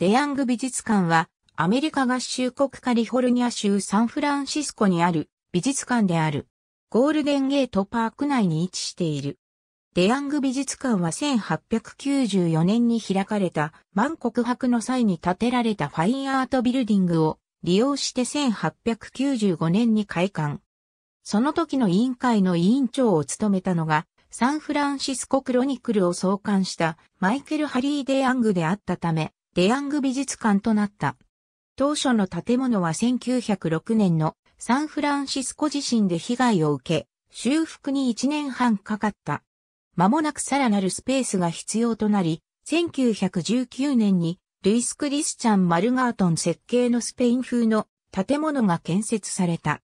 デヤング美術館は、アメリカ合衆国カリフォルニア州サンフランシスコにある美術館である。ゴールデンゲートパーク内に位置している。デヤング美術館は1894年に開かれた万国博の際に建てられたファインアートビルディングを利用して1895年に開館。その時の委員会の委員長を務めたのがサンフランシスコクロニクルを創刊したマイケル・ハリー・デヤングであったため、デヤング美術館となった。当初の建物は1906年のサンフランシスコ地震で被害を受け、修復に1年半かかった。間もなくさらなるスペースが必要となり、1919年にルイス・クリスチャン・マルガートン設計のスペイン風の建物が建設された。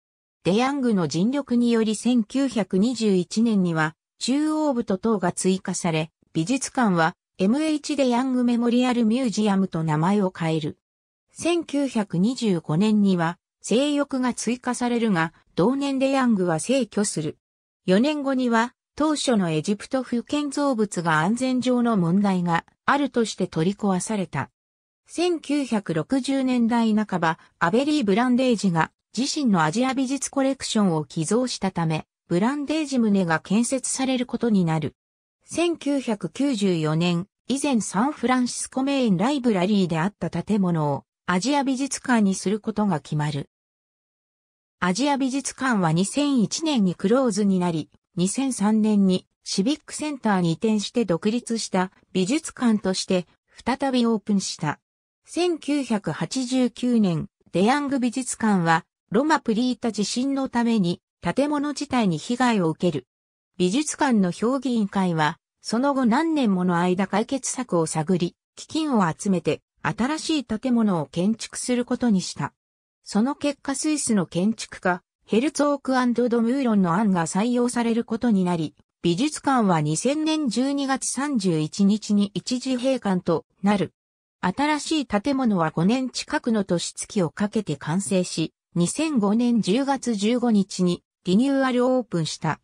デヤングの尽力により1921年には中央部と塔が追加され、美術館は MH でヤングメモリアルミュージアムと名前を変える。1925年には、性欲が追加されるが、同年でヤングは逝去する。4年後には、当初のエジプト府建造物が安全上の問題があるとして取り壊された。1960年代半ば、アベリー・ブランデージが自身のアジア美術コレクションを寄贈したため、ブランデージ棟が建設されることになる。1994年、以前サンフランシスコメインライブラリーであった建物をアジア美術館にすることが決まる。アジア美術館は2001年にクローズになり、2003年にシビックセンターに移転して独立した美術館として再びオープンした。1989年、デヤング美術館はロマプリータ地震のために建物自体に被害を受ける。美術館の評議員会はその後何年もの間解決策を探り、基金を集めて新しい建物を建築することにした。その結果スイスの建築家、ヘルツォークドムーロンの案が採用されることになり、美術館は2000年12月31日に一時閉館となる。新しい建物は5年近くの年月をかけて完成し、2005年10月15日にリニューアルオープンした。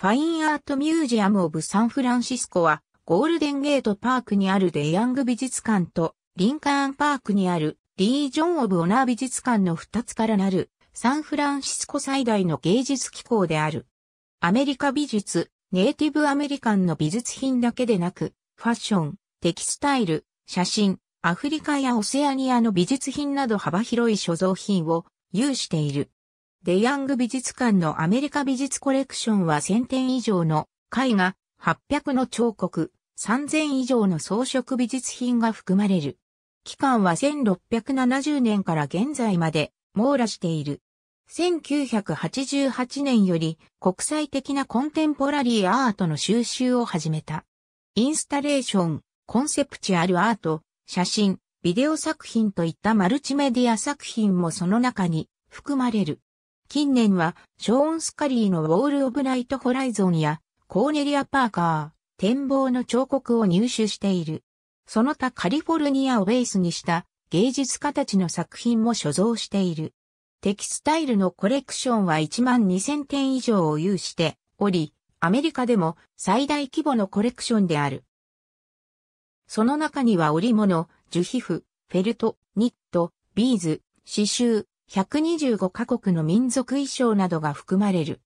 ファインアートミュージアム・オブ・サンフランシスコは、ゴールデンゲートパークにあるデイヤング美術館と、リンカーンパークにあるリージョン・オブ・オナー美術館の2つからなる、サンフランシスコ最大の芸術機構である。アメリカ美術、ネイティブアメリカンの美術品だけでなく、ファッション、テキスタイル、写真、アフリカやオセアニアの美術品など幅広い所蔵品を有している。デヤング美術館のアメリカ美術コレクションは1000点以上の絵画、800の彫刻、3000以上の装飾美術品が含まれる。期間は1670年から現在まで網羅している。1988年より国際的なコンテンポラリーアートの収集を始めた。インスタレーション、コンセプチュアルアート、写真、ビデオ作品といったマルチメディア作品もその中に含まれる。近年は、ショーン・スカリーのウォール・オブ・ナイト・ホライゾンや、コーネリア・パーカー、展望の彫刻を入手している。その他カリフォルニアをベースにした芸術家たちの作品も所蔵している。テキスタイルのコレクションは1万2000点以上を有しており、アメリカでも最大規模のコレクションである。その中には織物、樹皮膚、フェルト、ニット、ビーズ、刺繍、125カ国の民族衣装などが含まれる。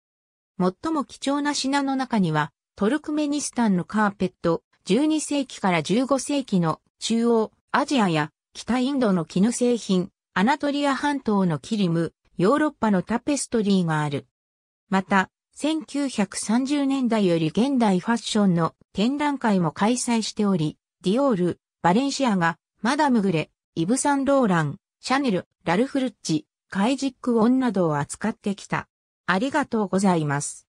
最も貴重な品の中には、トルクメニスタンのカーペット、12世紀から15世紀の中央、アジアや北インドの絹製品、アナトリア半島のキリム、ヨーロッパのタペストリーがある。また、1930年代より現代ファッションの展覧会も開催しており、ディオール、バレンシアが、マダムグレ、イブ・サンローラン、シャネル、ラルフルッチ、カイジック音などを扱ってきた。ありがとうございます。